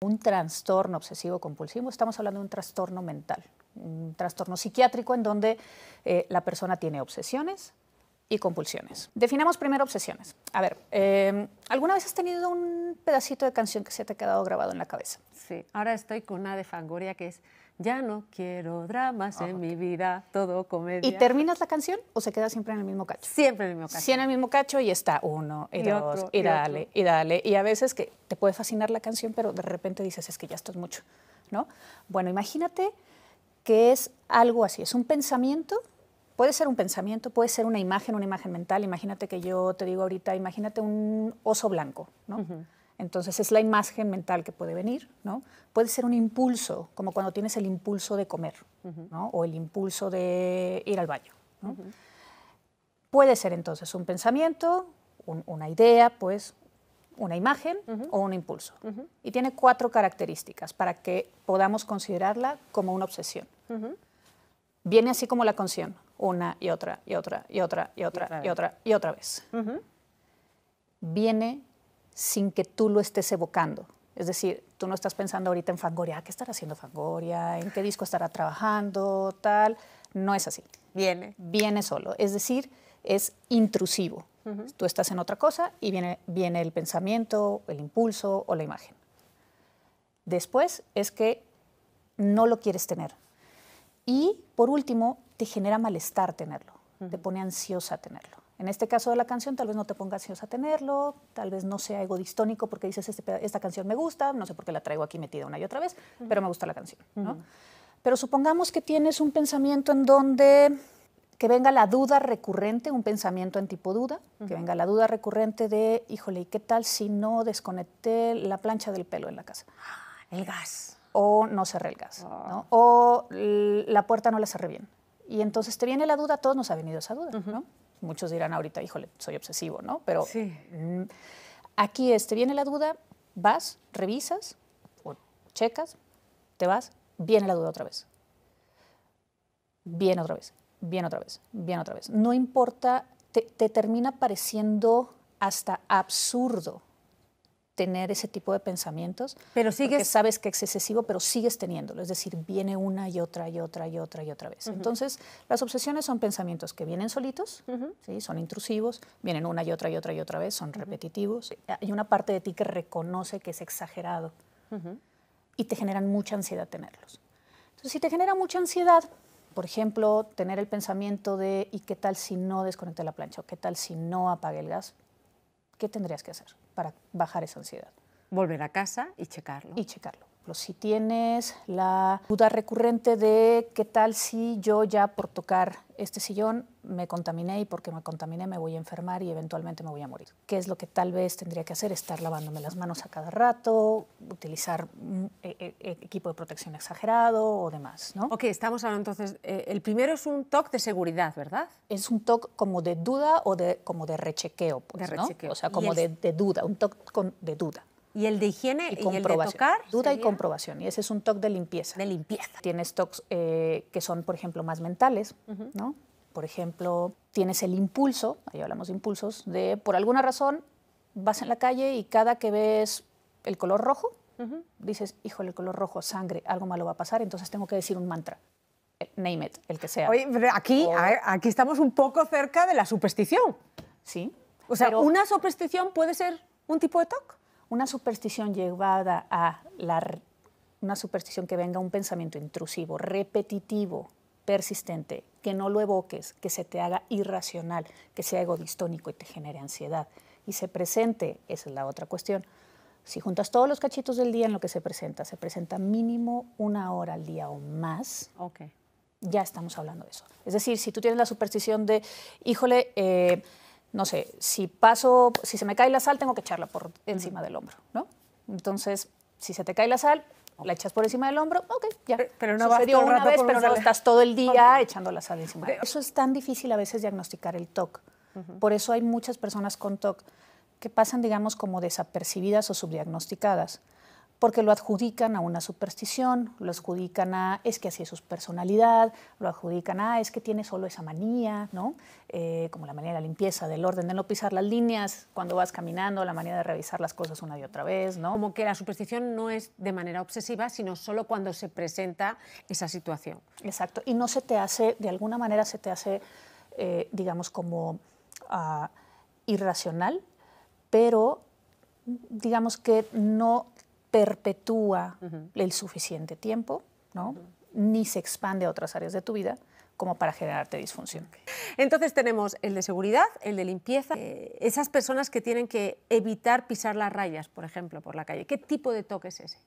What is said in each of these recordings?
un trastorno obsesivo compulsivo, estamos hablando de un trastorno mental, un trastorno psiquiátrico en donde eh, la persona tiene obsesiones y compulsiones. Definamos primero obsesiones. A ver, em, ¿alguna vez has tenido un pedacito de canción que se te ha quedado grabado en la cabeza? Sí, ahora estoy con una de Fangoria que es... Ya no quiero dramas en ah, mi vida, todo comedia. ¿Y terminas la canción o se queda siempre en el mismo cacho? Siempre en el mismo cacho. Sí, en el mismo cacho y está uno, y, dos, y, dale, y dale. Y a veces que te puede fascinar la canción, pero de repente dices, es que ya esto es mucho, ¿no? Bueno, imagínate que es algo así, es un pensamiento Puede ser un pensamiento, puede ser una imagen, una imagen mental. Imagínate que yo te digo ahorita, imagínate un oso blanco, ¿no? Entonces es la imagen mental que puede venir, ¿no? Puede ser un impulso, como cuando tienes el impulso de comer, ¿no? O el impulso de ir al baño. Puede ser entonces un pensamiento, una idea, pues una imagen o un impulso. Y tiene cuatro características para que podamos considerarla como una obsesión. Viene así como la conciencia una y otra y otra y otra y otra y otra y otra, y otra vez. Viene sin que tú lo estés evocando. Es decir, tú no estás pensando ahorita en Fangoria, ah, ¿qué estará haciendo Fangoria? ¿En qué disco estará trabajando? Tal. No es así. Viene. Viene solo. Es decir, es intrusivo. Tú estás en otra cosa y viene, el pensamiento, el impulso o la imagen. Después es que no lo quieres tener. Y por último, te genera malestar tenerlo, te pone ansiosa tenerlo. En este caso de la canción, tal vez no te pongas ansioso a tenerlo, tal vez no sea algo distónico porque dices, este esta canción me gusta, no sé por qué la traigo aquí metida una y otra vez, pero me gusta la canción. ¿no? Pero supongamos que tienes un pensamiento en donde que venga la duda recurrente, un pensamiento en tipo duda, que venga la duda recurrente de, híjole, ¿y qué tal si no desconecté la plancha del pelo en la casa? Ah, el gas. O no cerré el gas. ¿no? Ah. O la puerta no la cerré bien. Y entonces te viene la duda, a todos nos ha venido esa duda, ¿no? Muchos dirán ahorita, híjole, soy obsesivo, ¿no? Pero aquí este, viene la duda, vas, revisas, o checas, te vas, viene la duda otra vez. Viene otra vez, viene otra vez, viene otra vez. No importa, te, te termina pareciendo hasta absurdo tener ese tipo de pensamientos. Pero sigues. sabes que es excesivo, pero sigues teniéndolo. Es decir, viene una y otra y otra y otra y otra vez. Entonces, las obsesiones son pensamientos que vienen solitos, ¿sí? son intrusivos, vienen una y otra y otra y otra vez, son repetitivos. Hay una parte de ti que reconoce que es exagerado y te generan mucha ansiedad tenerlos. Entonces, si te genera mucha ansiedad, por ejemplo, tener el pensamiento de ¿y qué tal si no desconecté la plancha? ¿O qué tal si no apague el gas? ¿Qué tendrías que hacer? para bajar esa ansiedad. Volver a casa y checarlo. Y checarlo si tienes la duda recurrente de qué tal si yo ya por tocar este sillón me contaminé y porque me contaminé me voy a enfermar y eventualmente me voy a morir. ¿Qué es lo que tal vez tendría que hacer? Estar lavándome las manos a cada rato, utilizar mm, eh, eh, eh, equipo de protección exagerado o demás. ¿no? Ok, estamos hablando entonces, el primero es un toque de seguridad, ¿verdad? Es un toque como de duda o de, como de rechequeo. Pues, o sea, como de, duda, un toque de duda. Y el de higiene y, el de tocar. Duda y comprobación. Y ese es un toque de limpieza. De limpieza. Tienes toques eh, que son, por ejemplo, más mentales, ¿no? Por ejemplo, tienes el impulso, ahí hablamos de impulsos, de por alguna razón vas en la calle y cada que ves el color rojo, dices, híjole, el color rojo, sangre, algo malo va a pasar, entonces tengo que decir un mantra eh, name it, el que sea. Oye, aquí, aquí estamos un poco cerca de la superstición. Sí. O sea, una superstición puede ser un tipo de toque? una superstición llevada a la, una superstición que venga un pensamiento intrusivo, repetitivo, persistente, que no lo evoques, que se te haga irracional, que sea egodistónico y te genere ansiedad. Y se presente, esa es la otra cuestión. Si juntas todos los cachitos del día en lo que se presenta, se presenta mínimo una hora al día o más. Okay. Ya estamos hablando de eso. Es decir, si tú tienes la superstición de, híjole, eh, no sé, si paso, si se me cae la sal, tengo que echarla por encima del hombro, ¿no? Entonces, si se te cae la sal, la echas por encima del hombro, ok, ya. Pero no Sucedió una vez, pero no estás todo el día echando la sal encima. Eso es tan difícil a veces diagnosticar el TOC. Por eso hay muchas personas con TOC que pasan, digamos, como desapercibidas o subdiagnosticadas porque lo adjudican a una superstición, lo adjudican a es que así es su personalidad, lo adjudican a es que tiene solo esa manía, ¿no? Eh, como la manera de la limpieza, del orden, de no pisar las líneas cuando vas caminando, la manera de revisar las cosas una y otra vez, ¿no? Como que la superstición no es de manera obsesiva, sino solo cuando se presenta esa situación. Exacto, y no se te hace, de alguna manera se te hace, eh, digamos, como ah, irracional, pero digamos que no perpetúa el suficiente tiempo, ¿no? Ni se expande a otras áreas de tu vida como para generarte disfunción. Entonces tenemos el de seguridad, el de limpieza, eh, esas personas que tienen que evitar pisar las rayas, por ejemplo, por la calle. ¿Qué tipo de toque es ese?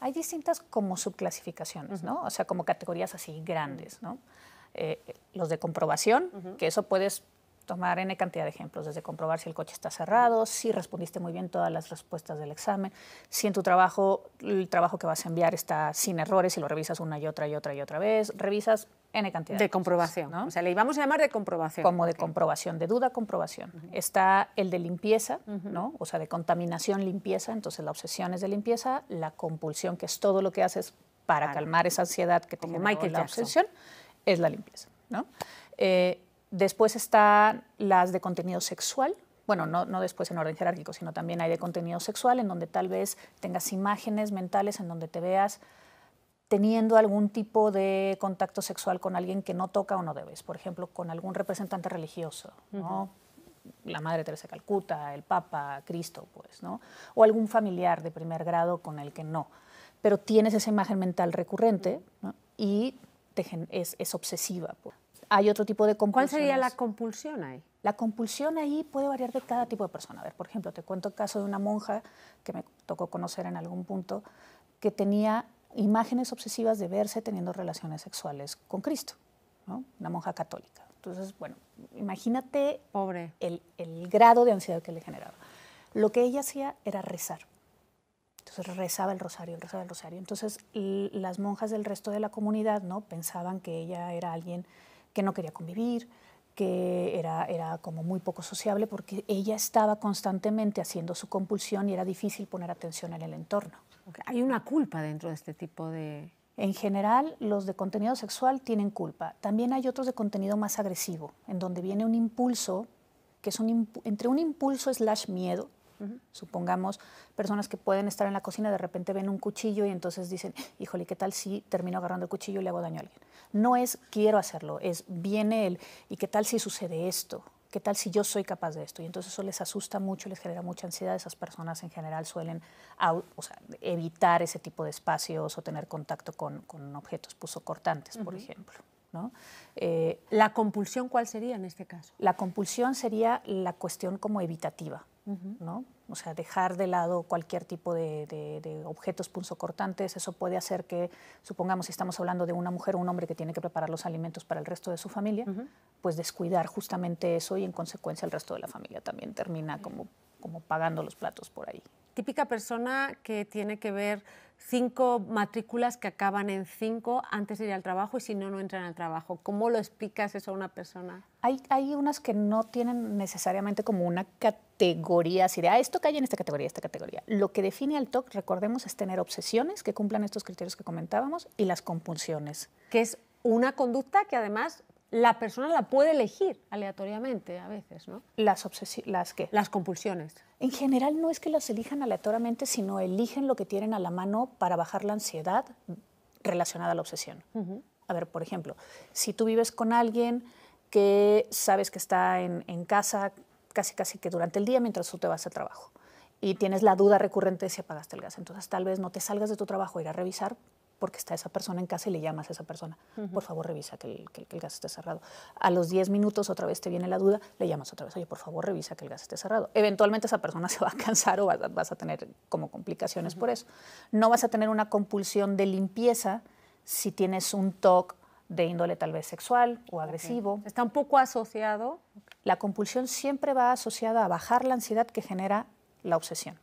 Hay distintas como subclasificaciones, ¿no? O sea, como categorías así grandes, ¿no? Eh, los de comprobación, que eso puedes tomar N cantidad de ejemplos, desde comprobar si el coche está cerrado, si respondiste muy bien todas las respuestas del examen, si en tu trabajo, el trabajo que vas a enviar está sin errores y lo revisas una y otra y otra y otra vez, revisas N cantidad. De, de comprobación, ¿no? O sea, le vamos a llamar de comprobación. Como de comprobación, de duda, comprobación. Está el de limpieza, ¿no? O sea, de contaminación, limpieza, entonces la obsesión es de limpieza, la compulsión, que es todo lo que haces para calmar esa ansiedad que tiene te la obsesión, es la limpieza, ¿no? Eh, Después están las de contenido sexual, bueno, no, después en orden jerárquico, sino también hay de contenido sexual, en donde tal vez tengas imágenes mentales, en donde te veas teniendo algún tipo de contacto sexual con alguien que no toca o no debes, por ejemplo, con algún representante religioso, La Madre Teresa de Calcuta, el Papa, Cristo, pues, ¿no? O algún familiar de primer grado con el que no. Pero tienes esa imagen mental recurrente y es, obsesiva. Pues hay otro tipo de compulsión. ¿Cuál sería la compulsión ahí? La compulsión ahí puede variar de cada tipo de persona. A ver, por ejemplo, te cuento el caso de una monja que me tocó conocer en algún punto, que tenía imágenes obsesivas de verse teniendo relaciones sexuales con Cristo, ¿no? una monja católica. Entonces, bueno, imagínate Pobre. El, el grado de ansiedad que le generaba. Lo que ella hacía era rezar. Entonces rezaba el rosario, rezaba el rosario. Entonces las monjas del resto de la comunidad ¿no? pensaban que ella era alguien que no quería convivir, que era, era como muy poco sociable porque ella estaba constantemente haciendo su compulsión y era difícil poner atención en el entorno. Hay una culpa dentro de este tipo de... En general, los de contenido sexual tienen culpa. También hay otros de contenido más agresivo, en donde viene un impulso, que es un, entre un impulso slash miedo, Supongamos personas que pueden estar en la cocina, de repente ven un cuchillo y entonces dicen, híjole, ¿qué tal si termino agarrando el cuchillo y le hago daño a alguien? No es quiero hacerlo, es viene él y qué tal si sucede esto. ¿Qué tal si yo soy capaz de esto? Y entonces eso les asusta mucho, les genera mucha ansiedad. Esas personas en general suelen evitar ese tipo de espacios o tener contacto con, objetos puso cortantes, por ejemplo. ¿no? Eh, ¿La compulsión cuál sería en este caso? La compulsión sería la cuestión como evitativa, ¿no? O sea, dejar de lado cualquier tipo de, objetos punzocortantes, eso puede hacer que, supongamos, si estamos hablando de una mujer o un hombre que tiene que preparar los alimentos para el resto de su familia, pues descuidar justamente eso y en consecuencia el resto de la familia también termina como, como pagando los platos por ahí típica persona que tiene que ver cinco matrículas que acaban en cinco antes de ir al trabajo y si no, no entran al trabajo. ¿Cómo lo explicas eso a una persona? Hay, hay unas que no tienen necesariamente como una categoría, así de, ah, esto cae en esta categoría, esta categoría. Lo que define al TOC, recordemos, es tener obsesiones que cumplan estos criterios que comentábamos y las compulsiones. Que es una conducta que además la persona la puede elegir aleatoriamente a veces, ¿no? Las obsesiones, ¿las qué? Las compulsiones. En general no es que las elijan aleatoriamente, sino eligen lo que tienen a la mano para bajar la ansiedad relacionada a la obsesión. A ver, por ejemplo, si tú vives con alguien que sabes que está en, casa casi casi que durante el día mientras tú te vas al trabajo y tienes la duda recurrente de si apagaste el gas, entonces tal vez no te salgas de tu trabajo a ir a revisar porque está esa persona en casa y le llamas a esa persona. Por favor, revisa que el, gas esté cerrado. A los 10 minutos otra vez te viene la duda, le llamas otra vez, oye, por favor, revisa que el gas esté cerrado. Eventualmente esa persona se va a cansar o vas, a tener como complicaciones por eso. No vas a tener una compulsión de limpieza si tienes un TOC de índole tal vez sexual o agresivo. Está un poco asociado. La compulsión siempre va asociada a bajar la ansiedad que genera la obsesión,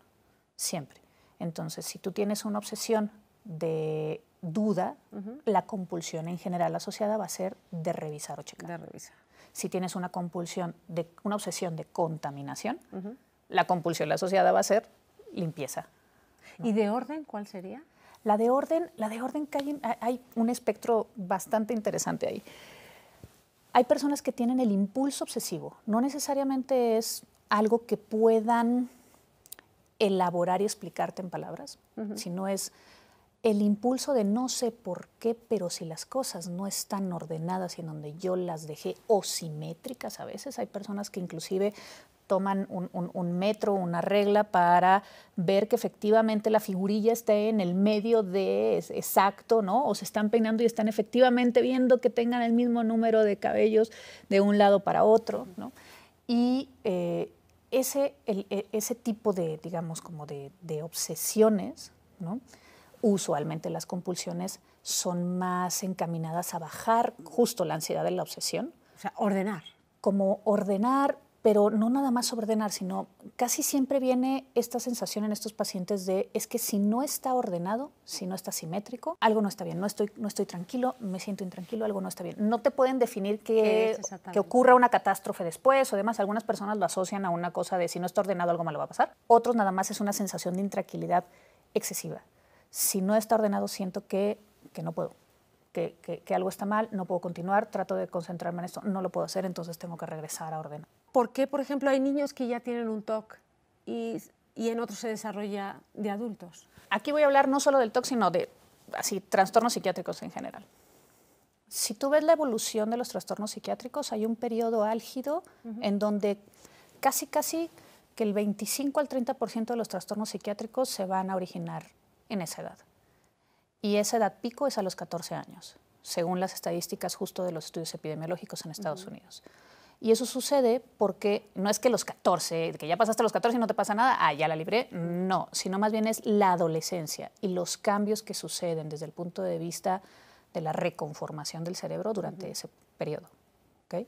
siempre. Entonces, si tú tienes una obsesión de duda, la compulsión en general asociada va a ser de revisar o checar. De revisar. Si tienes una compulsión, de, una obsesión de contaminación, la compulsión asociada va a ser limpieza. ¿Y de orden cuál sería? La de orden, la de orden que hay, un espectro bastante interesante ahí. Hay personas que tienen el impulso obsesivo. No necesariamente es algo que puedan elaborar y explicarte en palabras, si no sino es el impulso de no sé por qué, pero si las cosas no están ordenadas y en donde yo las dejé o simétricas a veces, hay personas que inclusive toman un, metro, una regla para ver que efectivamente la figurilla esté en el medio de exacto, ¿no? O se están peinando y están efectivamente viendo que tengan el mismo número de cabellos de un lado para otro, ¿no? Y eh, ese, e, ese tipo de, digamos, como de, de obsesiones, ¿no? usualmente las compulsiones son más encaminadas a bajar justo la ansiedad de la obsesión. O sea, ordenar. Como ordenar, pero no nada más ordenar, sino casi siempre viene esta sensación en estos pacientes de es que si no está ordenado, si no está simétrico, algo no está bien, no estoy, no estoy tranquilo, me siento intranquilo, algo no está bien. No te pueden definir que, que ocurra una catástrofe después o demás. Algunas personas lo asocian a una cosa de si no está ordenado algo malo va a pasar. Otros nada más es una sensación de intranquilidad excesiva si no está ordenado siento que, no puedo, que, algo está mal, no puedo continuar, trato de concentrarme en esto, no lo puedo hacer, entonces tengo que regresar a ordenar. ¿Por qué, por ejemplo, hay niños que ya tienen un TOC y, y en otros se desarrolla de adultos? Aquí voy a hablar no solo del TOC, sino de así, trastornos psiquiátricos en general. Si tú ves la evolución de los trastornos psiquiátricos, hay un periodo álgido en donde casi, casi que el 25 al 30% de los trastornos psiquiátricos se van a originar en esa edad. Y esa edad pico es a los 14 años, según las estadísticas justo de los estudios epidemiológicos en Estados Unidos. Y eso sucede porque no es que los 14, que ya pasaste los 14 y no te pasa nada, ah, ya la libré, no, sino más bien es la adolescencia y los cambios que suceden desde el punto de vista de la reconformación del cerebro durante ese periodo. ¿okay?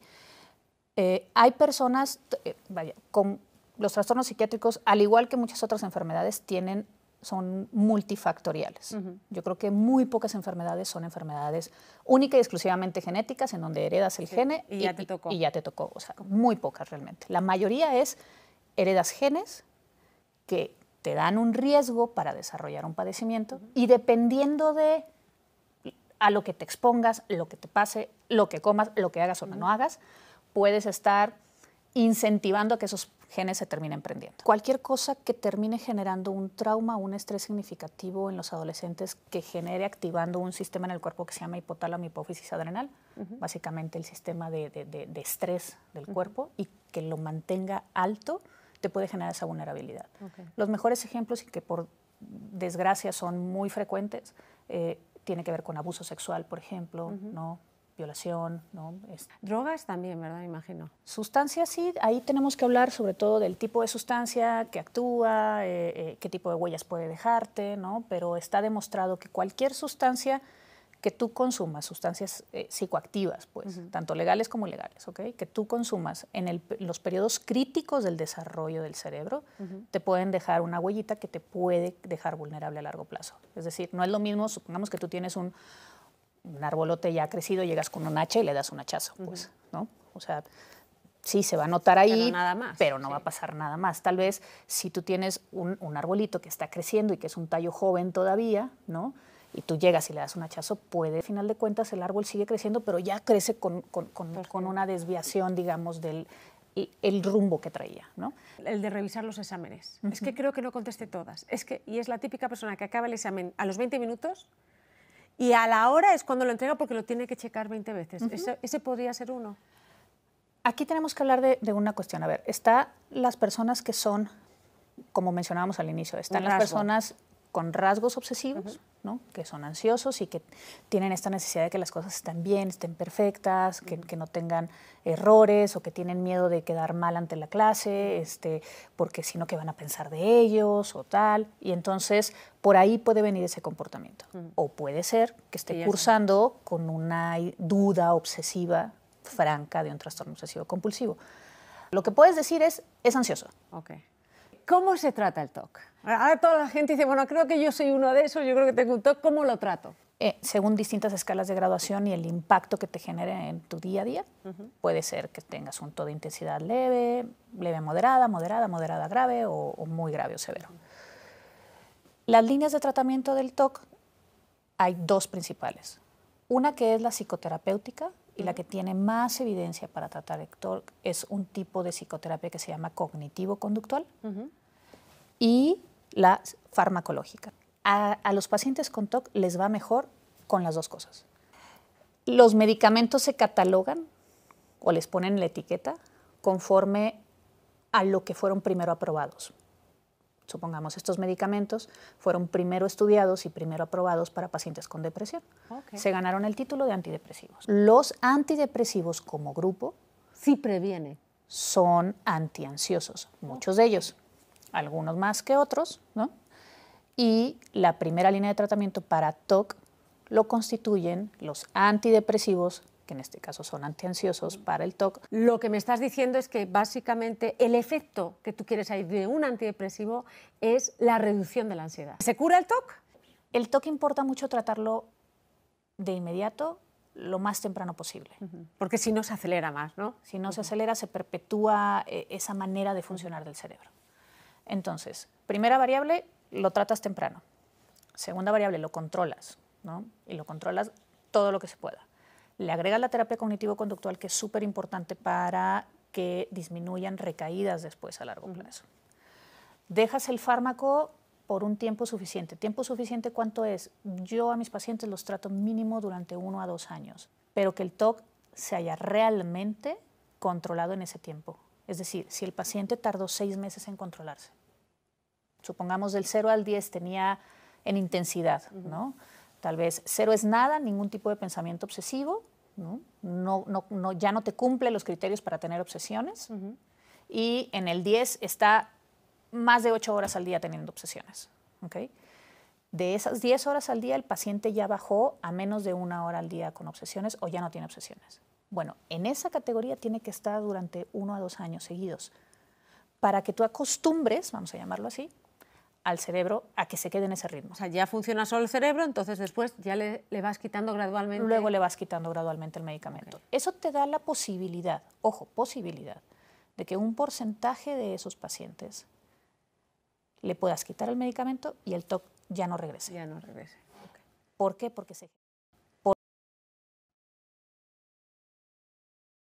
Eh, hay personas, eh, vaya, con los trastornos psiquiátricos, al igual que muchas otras enfermedades, tienen son multifactoriales. Yo creo que muy pocas enfermedades son enfermedades únicas y exclusivamente genéticas, en donde heredas el gene y, ya te tocó. o sea, muy pocas realmente. La mayoría es heredas genes que te dan un riesgo para desarrollar un padecimiento y dependiendo de a lo que te expongas, lo que te pase, lo que comas, lo que hagas o no hagas, puedes estar incentivando a que esos genes se termina emprendiendo. Cualquier cosa que termine generando un trauma, un estrés significativo en los adolescentes que genere activando un sistema en el cuerpo que se llama hipotálamo hipófisis adrenal, básicamente el sistema de, estrés del cuerpo y que lo mantenga alto, te puede generar esa vulnerabilidad. Los mejores ejemplos y que por desgracia son muy frecuentes, tienen eh, tiene que ver con abuso sexual, por ejemplo, ¿no? violación. ¿no? Drogas también, ¿verdad? Imagino. Sustancias, sí. Ahí tenemos que hablar sobre todo del tipo de sustancia que actúa, eh, eh, qué tipo de huellas puede dejarte, ¿no? Pero está demostrado que cualquier sustancia que tú consumas, sustancias eh, psicoactivas, pues, tanto legales como ilegales, ¿ok? Que tú consumas en los periodos críticos del desarrollo del cerebro, te pueden dejar una huellita que te puede dejar vulnerable a largo plazo. Es decir, no es lo mismo, supongamos que tú tienes un, un arbolote ya ha crecido, llegas con un hacha y le das un hachazo, pues, ¿no? O sea, sí se va a notar ahí, pero, no va a pasar nada más. Tal vez si tú tienes un, un, arbolito que está creciendo y que es un tallo joven todavía, ¿no? Y tú llegas y le das un hachazo, puede, al final de cuentas, el árbol sigue creciendo, pero ya crece con, pues una desviación, digamos, del el rumbo que traía. ¿no? El de revisar los exámenes. Es que creo que no contesté todas. Es que, y es la típica persona que acaba el examen a los 20 minutos y a la hora es cuando lo entrega porque lo tiene que checar 20 veces. ese, podría ser uno. Aquí tenemos que hablar de, una cuestión. A ver, está las personas que son, como mencionábamos al inicio, están las personas con rasgos obsesivos, que son ansiosos y que tienen esta necesidad de que las cosas estén bien, estén perfectas, que, no tengan errores o que tienen miedo de quedar mal ante la clase, este, porque si no, van a pensar de ellos o tal? Y entonces por ahí puede venir ese comportamiento. O puede ser que esté cursando con una duda obsesiva franca de un trastorno obsesivo compulsivo. Lo que puedes decir es, es ansioso. Ok. ¿Cómo se trata el TOC? Ahora toda la gente dice, bueno, creo que yo soy uno de esos, yo creo que tengo un TOC, ¿cómo lo trato? Eh, según distintas escalas de graduación y el impacto que te genere en tu día a día, puede ser que tengas un TOC de intensidad leve, leve moderada, moderada, moderada grave o, muy grave o severo. Las líneas de tratamiento del TOC hay dos principales. Una que es la psicoterapéutica, y la que tiene más evidencia para tratar el TOC es un tipo de psicoterapia que se llama cognitivo-conductual, y la farmacológica. A, los pacientes con TOC les va mejor con las dos cosas. Los medicamentos se catalogan o les ponen la etiqueta conforme a lo que fueron primero aprobados. Supongamos, estos medicamentos fueron primero estudiados y primero aprobados para pacientes con depresión. Se ganaron el título de antidepresivos. Los antidepresivos como grupo... Sí previene. Son antiansiosos, muchos de ellos algunos más que otros, ¿no? y la primera línea de tratamiento para TOC lo constituyen los antidepresivos que en este caso son antiansiosos para el TOC. Lo que me estás diciendo es que básicamente el efecto que tú quieres ahí de un antidepresivo es la reducción de la ansiedad. ¿Se cura el TOC? El TOC importa mucho tratarlo de inmediato, lo más temprano posible. Porque si no se acelera más, ¿no? Si no se acelera, se perpetúa eh, esa manera de funcionar del cerebro. Entonces, primera variable, lo tratas temprano. Segunda variable, lo controlas, ¿no? Y lo controlas todo lo que se pueda. Le agregas la terapia cognitivo-conductual, que es súper importante para que disminuyan recaídas después a largo plazo. Dejas el fármaco por un tiempo suficiente. ¿Tiempo suficiente cuánto es? Yo a mis pacientes los trato mínimo durante uno a dos años, pero que el TOC se haya realmente controlado en ese tiempo. Es decir, si el paciente tardó seis meses en controlarse, supongamos del 0 al 10 tenía en intensidad, ¿no? Tal vez 0 es nada, ningún tipo de pensamiento obsesivo, ¿no? ya no te cumple los criterios para tener obsesiones. Y en el 10 está más de 8 horas al día teniendo obsesiones. ¿ok? De esas 10 horas al día, el paciente ya bajó a menos de una hora al día con obsesiones o ya no tiene obsesiones. Bueno, en esa categoría tiene que estar durante uno a dos años seguidos para que tú acostumbres, vamos a llamarlo así, al cerebro a que se quede en ese ritmo. O sea, ya funciona solo el cerebro, entonces después ya le, vas quitando gradualmente. Luego le vas quitando gradualmente el medicamento. Eso te da la posibilidad, ojo, posibilidad, de que un porcentaje de esos pacientes le puedas quitar el medicamento y el TOC ya no regrese. Ya no regrese. ¿Por qué? Porque se